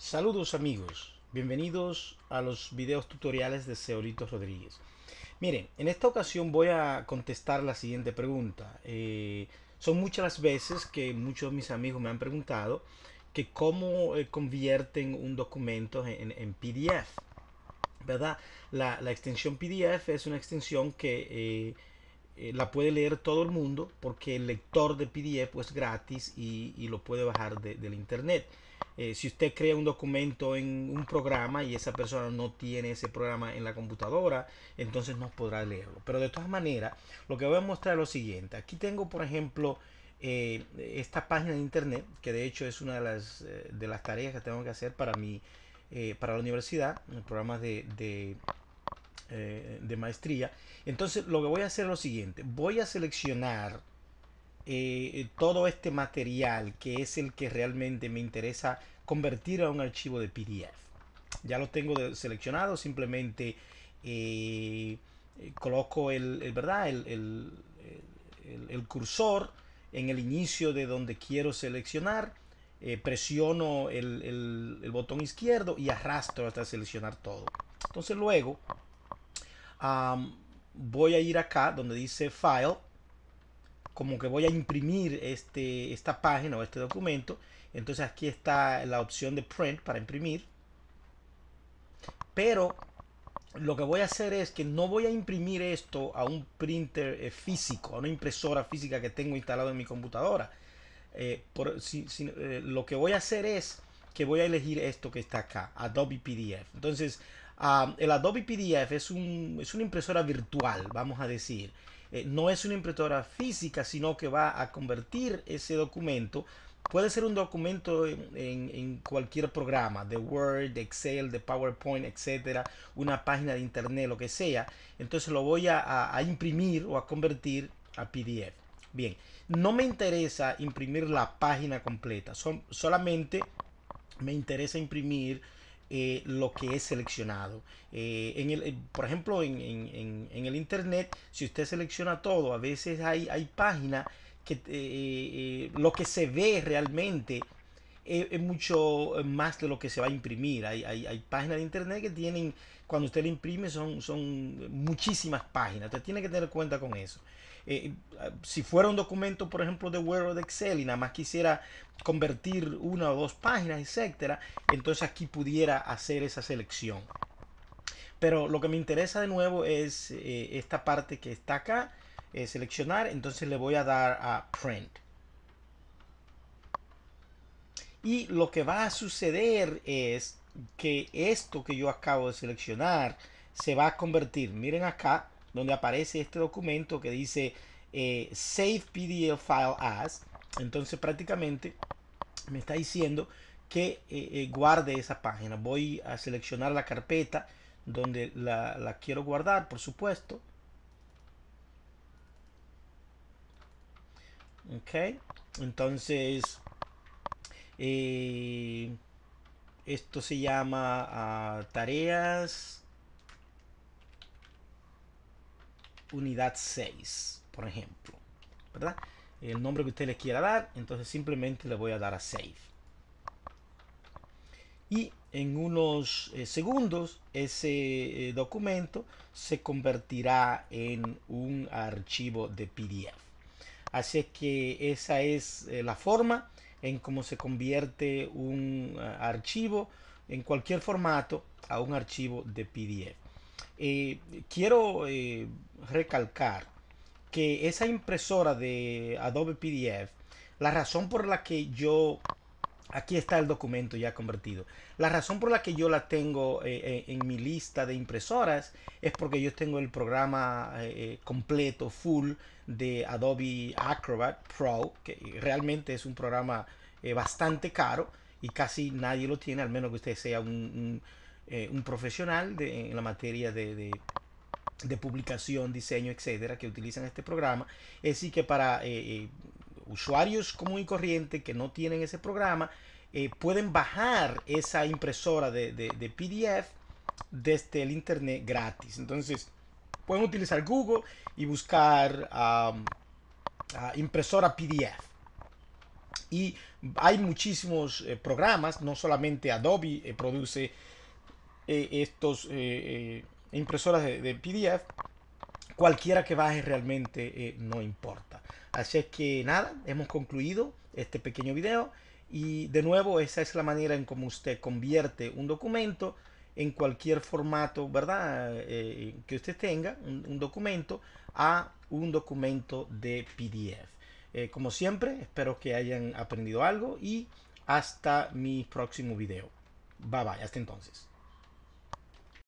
Saludos amigos, bienvenidos a los videos tutoriales de Seorito Rodríguez. Miren, en esta ocasión voy a contestar la siguiente pregunta. Eh, son muchas las veces que muchos mis amigos me han preguntado que cómo eh, convierten un documento en, PDF. ¿Verdad? La, extensión PDF es una extensión que... Eh, eh, la puede leer todo el mundo porque el lector de PDF es gratis y, lo puede bajar de, del internet. Eh, si usted crea un documento en un programa y esa persona no tiene ese programa en la computadora, entonces no podrá leerlo. Pero de todas maneras, lo que voy a mostrar es lo siguiente. Aquí tengo, por ejemplo, eh, esta página de internet, que de hecho es una de las, de las tareas que tengo que hacer para, mí para la universidad, en programas de eh, de maestría. Entonces lo que voy a hacer es lo siguiente. Voy a seleccionar eh, todo este material que es el que realmente me interesa convertir a un archivo de PDF. Ya lo tengo seleccionado, simplemente eh, coloco el, ¿verdad? El, el, el, cursor en el inicio de donde quiero seleccionar. presiono el botón izquierdo y arrastro hasta seleccionar todo. Entonces luego voy a ir acá donde dice File, como que voy a imprimir este, esta página o este documento. Entonces aquí está la opción de Print para imprimir. Pero lo que voy a hacer es que no voy a imprimir esto a un printer eh, físico, a una impresora física que tengo instalado en mi computadora. Eh, por, eh, lo que voy a hacer es que voy a elegir esto que está acá, Adobe PDF. Entonces Ah, el Adobe PDF es, una impresora virtual, vamos a decir. Eh, no es una impresora física, sino que va a convertir ese documento. Puede ser un documento en, cualquier programa, de Word, de Excel, de PowerPoint, etcétera, una página de internet, lo que sea. Entonces lo voy a, imprimir o a convertir a PDF. Bien, no me interesa imprimir la página completa, solamente me interesa imprimir eh, lo que es seleccionado. Eh, en eh, por ejemplo, en, el Internet, si usted selecciona todo, a veces hay, hay páginas que lo que se ve realmente es, mucho más de lo que se va a imprimir. Hay, páginas de internet que tienen, cuando usted le imprime, son, son muchísimas páginas. Usted tiene que tener cuenta con eso. Eh, si fuera un documento, por ejemplo, de Word o de Excel y nada más quisiera convertir una o dos páginas, etcétera, entonces aquí pudiera hacer esa selección. Pero lo que me interesa de nuevo es eh, esta parte que está acá, seleccionar, entonces le voy a dar a print. Y lo que va a suceder es que esto que yo acabo de seleccionar se va a convertir, miren acá, donde aparece este documento que dice eh, Save PDF File As. Entonces prácticamente me está diciendo que eh, eh, guarde esa página. Voy a seleccionar la carpeta donde la, la quiero guardar, por supuesto. Ok, entonces eh, esto se llama ah, tareas unidad 6, por ejemplo. El nombre que usted le quiera dar, entonces simplemente le voy a dar a save. Y en unos eh, segundos ese eh, documento se convertirá en un archivo de PDF. Así es que esa es la forma en cómo se convierte un eh, archivo en cualquier formato a un archivo de PDF. Eh, quiero eh, recalcar que esa impresora de Adobe PDF, la razón por la que yo Aquí está el documento ya convertido. La razón por la que yo la tengo eh, eh, en mi lista de impresoras es porque yo tengo el programa eh, completo, full, de Adobe Acrobat Pro, que realmente es un programa bastante caro y casi nadie lo tiene, al menos que usted sea un, profesional de, en la materia de, publicación, diseño, etcétera, que utilizan este programa. Así que para usuarios común y corriente que no tienen ese programa eh, pueden bajar esa impresora de, PDF desde el internet gratis. Entonces, pueden utilizar Google y buscar impresora PDF. Y hay muchísimos eh, programas, no solamente Adobe eh, produce estos impresoras de, PDF, cualquiera que baje realmente no importa. Así es que nada, hemos concluido este pequeño video y de nuevo esa es la manera en cómo usted convierte un documento en cualquier formato, ¿verdad? Eh, eh, que usted tenga, un, documento, a un documento de PDF. Eh, como siempre, espero que hayan aprendido algo y hasta mi próximo video. Bye bye, hasta entonces.